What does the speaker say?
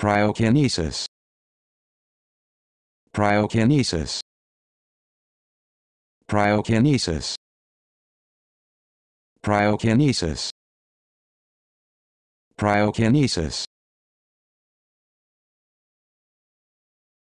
Priokinesis. Priokinesis. Priokinesis. Priokinesis. Priokinesis.